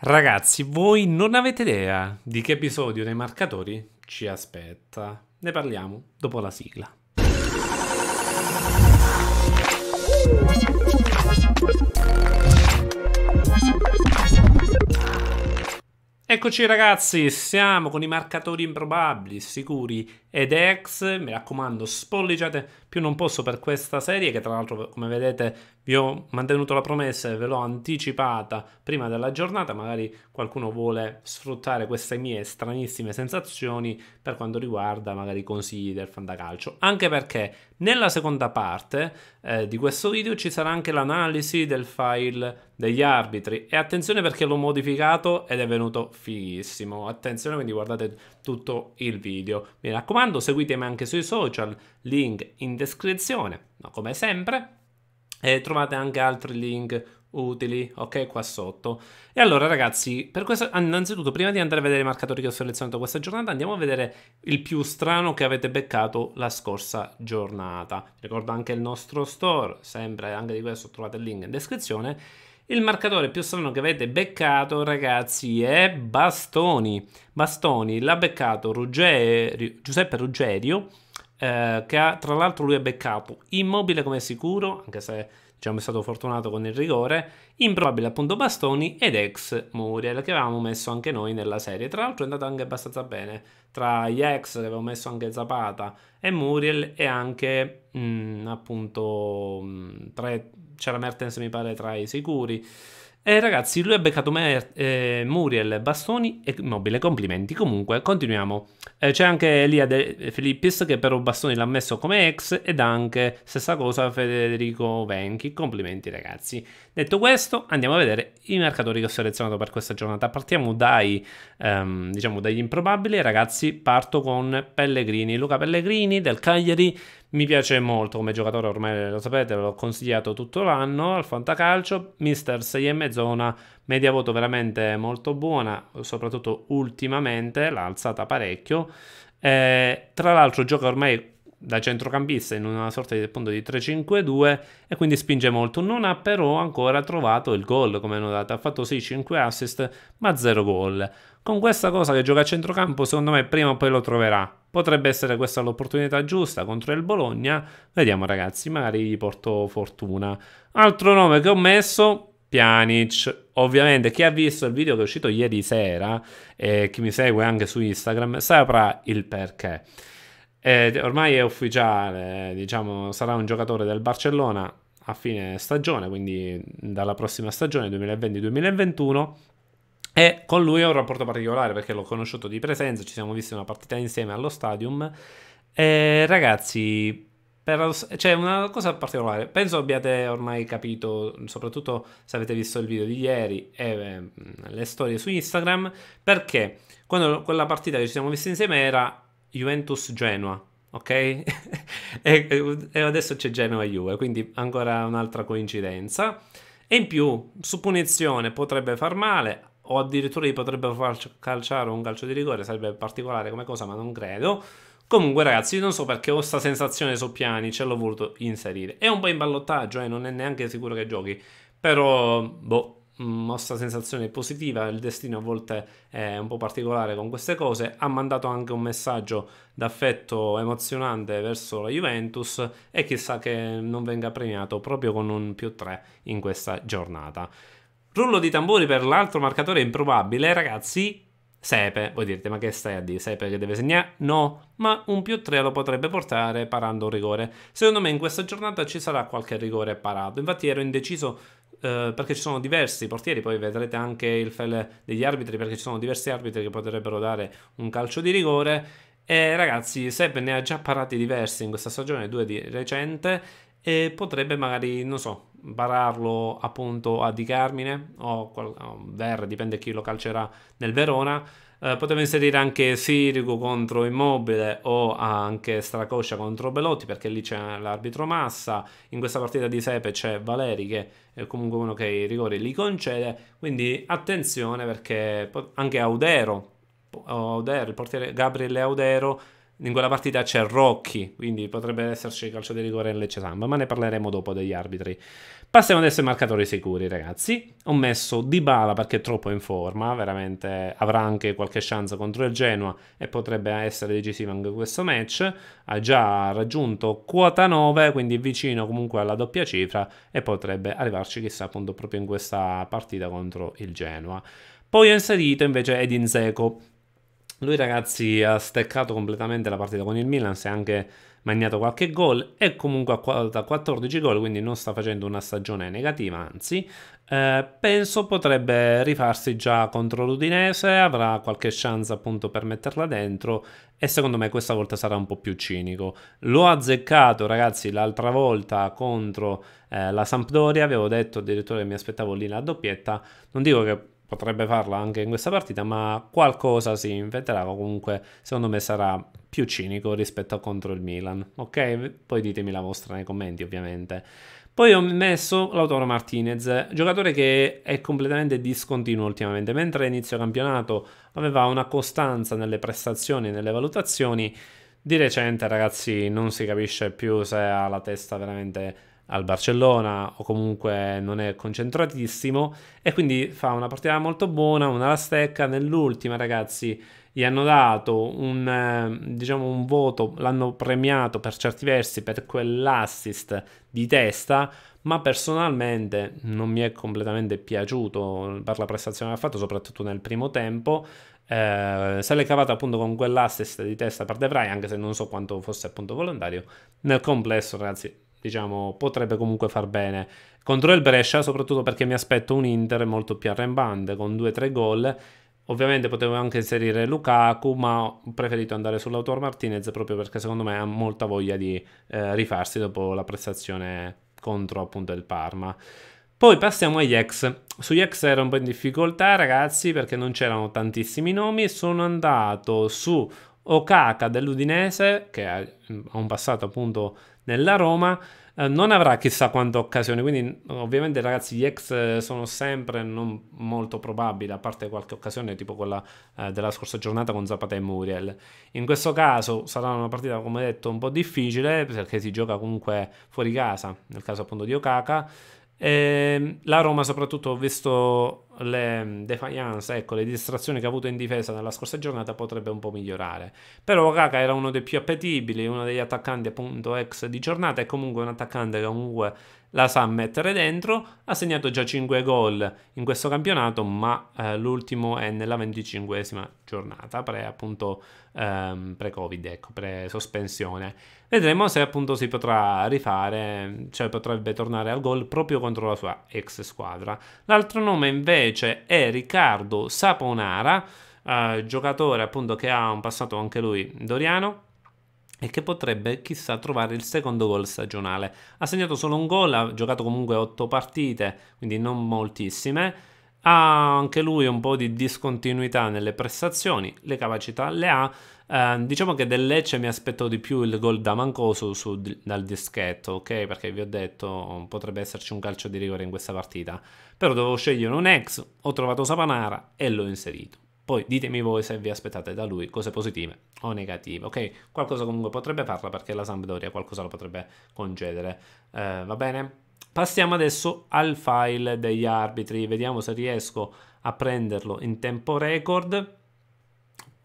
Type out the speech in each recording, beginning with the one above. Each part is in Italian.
Ragazzi, voi non avete idea di che episodio dei marcatori ci aspetta. Ne parliamo dopo la sigla. Eccoci ragazzi, siamo con i marcatori improbabili, sicuri ed ex, mi raccomando spolliciate più non posso per questa serie che tra l'altro come vedete vi ho mantenuto la promessa e ve l'ho anticipata prima della giornata, magari qualcuno vuole sfruttare queste mie stranissime sensazioni per quanto riguarda magari i consigli del fantacalcio, anche perché nella seconda parte eh, di questo video ci sarà anche l'analisi del file degli arbitri e attenzione perché l'ho modificato ed è venuto fighissimo, attenzione quindi guardate tutto il video. Mi raccomando, seguitemi anche sui social, link in descrizione, ma come sempre. E trovate anche altri link utili, ok, qua sotto. E allora ragazzi, per questo, ah, innanzitutto, prima di andare a vedere i marcatori che ho selezionato questa giornata, andiamo a vedere il più strano che avete beccato la scorsa giornata. Ricordo anche il nostro store, sempre anche di questo trovate il link in descrizione. Il marcatore più strano che avete beccato, ragazzi, è Bastoni. Bastoni l'ha beccato Ruggerio, Giuseppe Ruggerio, eh, che ha, tra l'altro lui ha beccato immobile come sicuro, anche se diciamo, è stato fortunato con il rigore, improbabile appunto Bastoni ed ex Muriel che avevamo messo anche noi nella serie. Tra l'altro è andato anche abbastanza bene tra gli ex che avevo messo anche Zapata e Muriel e anche mh, mm, appunto mh, mm, tre c'era Mertens mi pare tra i sicuri. E ragazzi, lui ha beccato Mer- eh, Muriel, Bastoni e Mobile Complimenti. Comunque, continuiamo. Eh, c'è anche Elia De Filippis che però Bastoni l'ha messo come ex ed anche stessa cosa Federico Venchi. Complimenti ragazzi. Detto questo, andiamo a vedere i mercatori che ho selezionato per questa giornata. Partiamo dai, ehm, diciamo, dagli improbabili. Ragazzi, parto con Pellegrini. Luca Pellegrini del Cagliari mi piace molto come giocatore, ormai lo sapete, l'ho consigliato tutto l'anno al Fantacalcio. Mister 6,5 una media voto veramente molto buona, soprattutto ultimamente l'ha alzata parecchio. Eh, tra l'altro gioca ormai da centrocampista in una sorta di, appunto, di 3-5-2 e quindi spinge molto. Non ha però ancora trovato il gol come notate, ha fatto sì 5 assist ma 0 gol. Con questa cosa che gioca a centrocampo secondo me prima o poi lo troverà. Potrebbe essere questa l'opportunità giusta contro il Bologna, vediamo ragazzi, magari gli porto fortuna. Altro nome che ho messo, Pjanic. Ovviamente chi ha visto il video che è uscito ieri sera e chi mi segue anche su Instagram saprà il perché. Ed ormai è ufficiale, diciamo, sarà un giocatore del Barcellona a fine stagione, quindi dalla prossima stagione 2020-2021. E con lui ho un rapporto particolare perché l'ho conosciuto di presenza, ci siamo visti una partita insieme allo stadium. E ragazzi, c'è cioè, una cosa particolare, penso abbiate ormai capito, soprattutto se avete visto il video di ieri e eh, le storie su Instagram, perché quando quella partita che ci siamo visti insieme era Juventus-Genoa, ok? e, e, adesso c'è Genoa-Juve, quindi ancora un'altra coincidenza. E in più, su punizione potrebbe far male, o addirittura gli potrebbe far calciare un calcio di rigore, sarebbe particolare come cosa, ma non credo. Comunque, ragazzi, non so perché ho questa sensazione su piani, ce l'ho voluto inserire. È un po' in ballottaggio, eh, non è neanche sicuro che giochi. Però, boh, mossa sensazione positiva, il destino a volte è un po' particolare con queste cose, ha mandato anche un messaggio d'affetto emozionante verso la Juventus e chissà che non venga premiato proprio con un più 3 in questa giornata. Rullo di tamburi per l'altro marcatore improbabile, ragazzi, Sepe, voi direte ma che stai a dire? Sepe che deve segnare? No, ma un più 3 lo potrebbe portare parando un rigore. Secondo me in questa giornata ci sarà qualche rigore parato, infatti ero indeciso eh, perché ci sono diversi portieri, poi vedrete anche il file degli arbitri perché ci sono diversi arbitri che potrebbero dare un calcio di rigore. E ragazzi, Seb ne ha già parati diversi in questa stagione, due di recente, e potrebbe magari, non so, pararlo appunto a Di Carmine o, o Ver, dipende chi lo calcerà nel Verona eh, poteva inserire anche Sirigu contro Immobile o anche Stracoscia contro Belotti perché lì c'è l'arbitro Massa. In questa partita di Sepe c'è Valeri che è comunque uno che i rigori li concede. Quindi attenzione perché anche Audero, Audero il portiere Gabriele Audero in quella partita c'è Rocchi, quindi potrebbe esserci calcio di rigore nel Lecce Samba, ma ne parleremo dopo degli arbitri. Passiamo adesso ai marcatori sicuri, ragazzi. Ho messo Dybala perché è troppo in forma, veramente avrà anche qualche chance contro il Genoa e potrebbe essere decisivo anche questo match. Ha già raggiunto quota 9, quindi vicino comunque alla doppia cifra e potrebbe arrivarci chissà appunto proprio in questa partita contro il Genoa. Poi ho inserito invece Edin Zeko lui ragazzi ha steccato completamente la partita con il Milan, si è anche magnato qualche gol e comunque ha 14 gol, quindi non sta facendo una stagione negativa, anzi eh, penso potrebbe rifarsi già contro l'Udinese, avrà qualche chance appunto per metterla dentro e secondo me questa volta sarà un po' più cinico. L'ho azzeccato ragazzi l'altra volta contro eh, la Sampdoria, avevo detto addirittura che mi aspettavo lì la doppietta, non dico che potrebbe farlo anche in questa partita, ma qualcosa si inventerà. Comunque, secondo me sarà più cinico rispetto a contro il Milan. Ok? Poi ditemi la vostra nei commenti, ovviamente. Poi ho messo Lautaro Martinez, giocatore che è completamente discontinuo ultimamente, mentre inizio campionato aveva una costanza nelle prestazioni e nelle valutazioni, di recente ragazzi non si capisce più se ha la testa veramente al Barcellona o comunque non è concentratissimo e quindi fa una partita molto buona, una la stecca, nell'ultima ragazzi gli hanno dato un, eh, diciamo, un voto, l'hanno premiato per certi versi per quell'assist di testa, ma personalmente non mi è completamente piaciuto per la prestazione che ha fatto, soprattutto nel primo tempo. Eh, se l'è cavata appunto con quell'assist di testa per De Vrij, anche se non so quanto fosse appunto volontario. Nel complesso, ragazzi, diciamo, potrebbe comunque far bene. Contro il Brescia, soprattutto perché mi aspetto un Inter molto più arrembante, con 2-3 gol. Ovviamente potevo anche inserire Lukaku, ma ho preferito andare sull'Autor Martinez proprio perché secondo me ha molta voglia di eh, rifarsi dopo la prestazione contro appunto il Parma. Poi passiamo agli ex. Sugli ex ero un po' in difficoltà, ragazzi, perché non c'erano tantissimi nomi. Sono andato su Okaka dell'Udinese, che ha mm, un passato appunto nella Roma eh, non avrà chissà quante occasioni, quindi ovviamente ragazzi gli ex eh, sono sempre non molto probabili, a parte qualche occasione tipo quella eh, della scorsa giornata con Zapata e Muriel. In questo caso sarà una partita, come detto, un po' difficile perché si gioca comunque fuori casa, nel caso appunto di Okaka. E ehm, la Roma, soprattutto, visto le defiance, ecco, le distrazioni che ha avuto in difesa nella scorsa giornata, potrebbe un po' migliorare. Però Gaga era uno dei più appetibili, uno degli attaccanti appunto ex di giornata è comunque un attaccante che comunque la sa mettere dentro, ha segnato già 5 gol in questo campionato, ma eh, l'ultimo è nella 25esima giornata, pre appunto ehm, pre-Covid, ecco, pre-sospensione. Vedremo se appunto si potrà rifare, cioè potrebbe tornare al gol proprio contro la sua ex squadra. L'altro nome invece è Riccardo Saponara, eh, giocatore appunto che ha un passato anche lui doriano, e che potrebbe chissà trovare il secondo gol stagionale. Ha segnato solo un gol, ha giocato comunque 8 partite, quindi non moltissime. Ha anche lui un po' di discontinuità nelle prestazioni, le capacità le ha. Eh, diciamo che del Lecce mi aspetto di più il gol da Mancoso su, dal dischetto, ok? Perché vi ho detto potrebbe esserci un calcio di rigore in questa partita. Però dovevo scegliere un ex, ho trovato Sapanara e l'ho inserito. Poi ditemi voi se vi aspettate da lui cose positive o negative, ok? Qualcosa comunque potrebbe farla perché la Sampdoria qualcosa lo potrebbe concedere, eh, va bene? Passiamo adesso al file degli arbitri, vediamo se riesco a prenderlo in tempo record.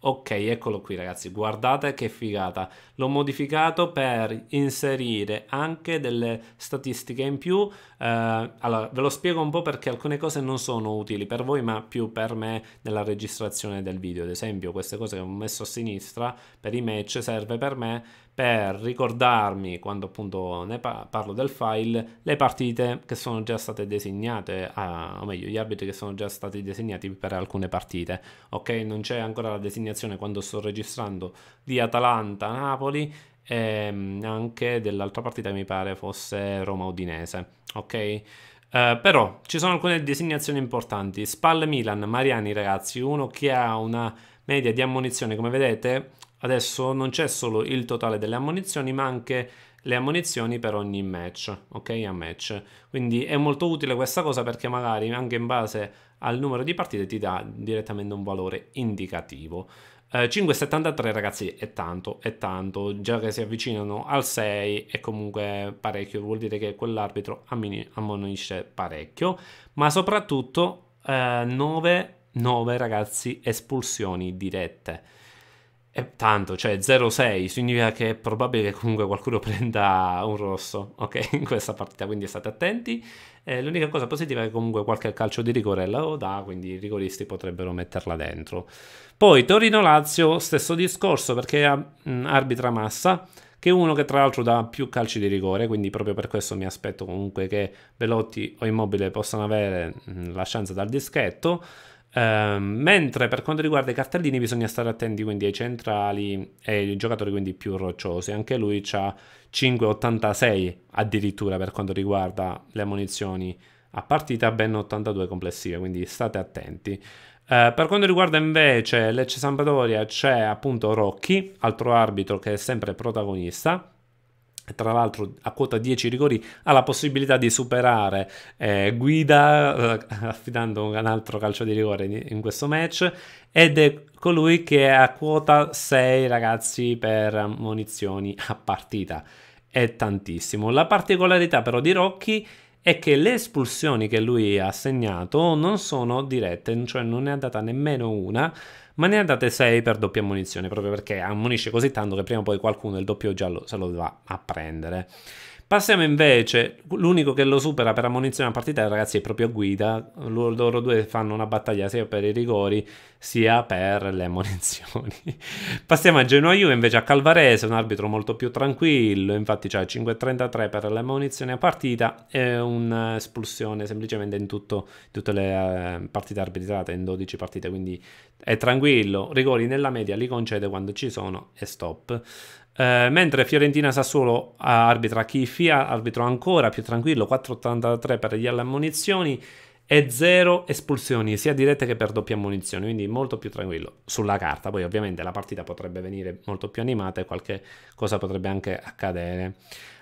Ok, eccolo qui ragazzi, guardate che figata. L'ho modificato per inserire anche delle statistiche in più. Eh, allora, ve lo spiego un po' perché alcune cose non sono utili per voi, ma più per me nella registrazione del video. Ad esempio, queste cose che ho messo a sinistra per i match serve per me per ricordarmi quando appunto ne parlo del file le partite che sono già state designate a, o meglio gli arbitri che sono già stati designati per alcune partite ok non c'è ancora la designazione quando sto registrando di Atalanta Napoli e ehm, anche dell'altra partita mi pare fosse Roma Udinese ok Uh, però ci sono alcune designazioni importanti. Spal Milan, Mariani ragazzi, uno che ha una media di ammonizione come vedete Adesso non c'è solo il totale delle ammonizioni, ma anche le ammonizioni per ogni match, ok? A match. Quindi è molto utile questa cosa perché magari anche in base al numero di partite ti dà direttamente un valore indicativo. Eh, 5,73 ragazzi è tanto, è tanto, già che si avvicinano al 6 è comunque parecchio, vuol dire che quell'arbitro ammonisce parecchio, ma soprattutto eh, 9, 9 ragazzi espulsioni dirette è eh, tanto, cioè 0-6 significa che è probabile che comunque qualcuno prenda un rosso, ok, in questa partita, quindi state attenti. Eh, l'unica cosa positiva è che comunque qualche calcio di rigore la dà, quindi i rigoristi potrebbero metterla dentro. Poi Torino-Lazio, stesso discorso, perché mh, ah, mm, arbitra Massa, che è uno che tra l'altro dà più calci di rigore, quindi proprio per questo mi aspetto comunque che Velotti o Immobile possano avere mm, la chance dal dischetto. Ehm, mentre per quanto riguarda i cartellini bisogna stare attenti quindi ai centrali e ai giocatori quindi più rocciosi anche lui ha 5,86 addirittura per quanto riguarda le munizioni a partita ben 82 complessive quindi state attenti uh, per quanto riguarda invece Lecce Sampdoria c'è appunto Rocchi altro arbitro che è sempre protagonista tra l'altro a quota 10 rigori ha la possibilità di superare eh, Guida eh, affidando un altro calcio di rigore in, in, questo match ed è colui che è a quota 6 ragazzi per munizioni a partita è tantissimo la particolarità però di Rocchi è che le espulsioni che lui ha segnato non sono dirette cioè non ne ha data nemmeno una ma ne ha date 6 per doppia ammunizione, proprio perché ammonisce così tanto che prima o poi qualcuno il doppio giallo se lo va a prendere. Passiamo invece, l'unico che lo supera per ammonizione a partita, ragazzi, è proprio Guida. Loro due fanno una battaglia sia per i rigori sia per le ammonizioni. Passiamo a Genoa Juve, invece a Calvarese, un arbitro molto più tranquillo, infatti c'è 5.33 per le ammonizioni a partita e un'espulsione semplicemente in tutto, tutte le eh, partite arbitrate, in 12 partite, quindi è tranquillo. Rigori nella media li concede quando ci sono e stop. Eh, mentre Fiorentina-Sassuolo arbitra Chifia, arbitro ancora più tranquillo, 4,83 per gli alle ammonizioni e 0 espulsioni sia dirette che per doppie ammunizioni, quindi molto più tranquillo sulla carta. Poi ovviamente la partita potrebbe venire molto più animata e qualche cosa potrebbe anche accadere.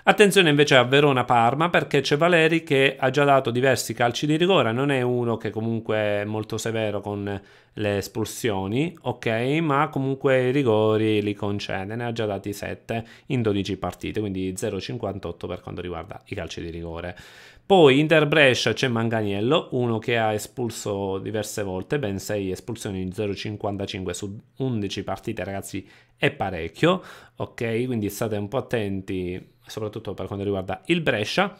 Attenzione invece a Verona-Parma perché c'è Valeri che ha già dato diversi calci di rigore, non è uno che comunque è molto severo con le espulsioni, ok, ma comunque i rigori li concede, ne ha già dati 7 in 12 partite, quindi 0,58 per quanto riguarda i calci di rigore. Poi Inter Brescia c'è Manganiello, uno che ha espulso diverse volte, ben 6 espulsioni, 0,55 su 11 partite, ragazzi, è parecchio, ok? Quindi state un po' attenti soprattutto per quanto riguarda il Brescia.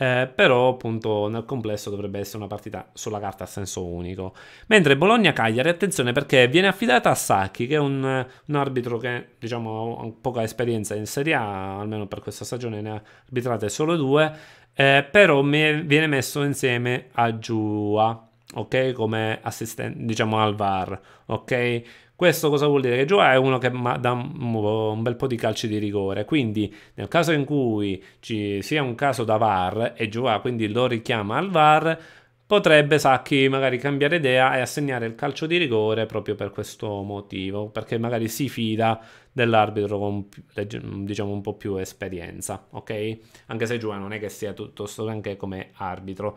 Eh, però appunto nel complesso dovrebbe essere una partita sulla carta a senso unico. Mentre Bologna-Cagliari, attenzione perché viene affidata a Sacchi, che è un, un arbitro che diciamo ha poca esperienza in Serie A, almeno per questa stagione ne ha arbitrate solo due, eh, però viene messo insieme a Giua, ok? Come assistente, diciamo al VAR, ok? Questo cosa vuol dire? Che Joao è uno che dà un bel po' di calci di rigore, quindi nel caso in cui ci sia un caso da VAR e Joao quindi lo richiama al VAR, potrebbe Sacchi magari cambiare idea e assegnare il calcio di rigore proprio per questo motivo, perché magari si fida dell'arbitro con diciamo un po' più esperienza, ok? Anche se Giovanni non è che sia tutto sto anche come arbitro.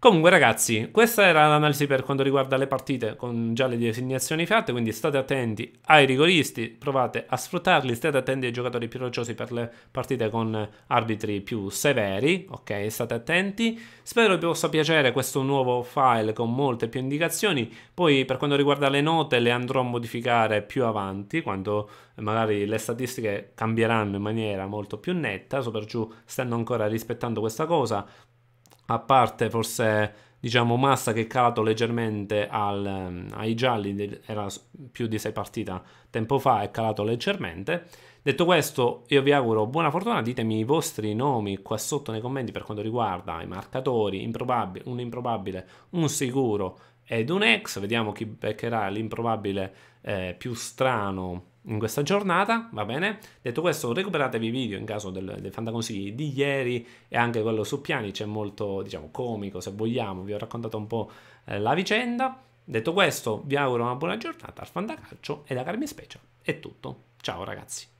Comunque ragazzi, questa era l'analisi per quanto riguarda le partite con già le designazioni fatte, quindi state attenti ai rigoristi, provate a sfruttarli, state attenti ai giocatori più rocciosi per le partite con arbitri più severi, ok? State attenti. Spero vi possa piacere questo nuovo file con molte più indicazioni, poi per quanto riguarda le note le andrò a modificare più avanti, quando magari le statistiche cambieranno in maniera molto più netta, Super giù stanno ancora rispettando questa cosa, a parte forse diciamo Massa che è calato leggermente al, ehm, ai gialli, era più di sei partite tempo fa, è calato leggermente. Detto questo, io vi auguro buona fortuna, ditemi i vostri nomi qua sotto nei commenti per quanto riguarda i marcatori, improbabile, un improbabile, un sicuro ed un ex, vediamo chi beccherà l'improbabile eh, più strano in questa giornata, va bene? Detto questo, recuperatevi i video in caso del, del fantaconsigli di ieri e anche quello su Piani, c'è molto, diciamo, comico se vogliamo, vi ho raccontato un po' eh, la vicenda. Detto questo, vi auguro una buona giornata al fantacalcio e da Carmi Special è tutto. Ciao ragazzi!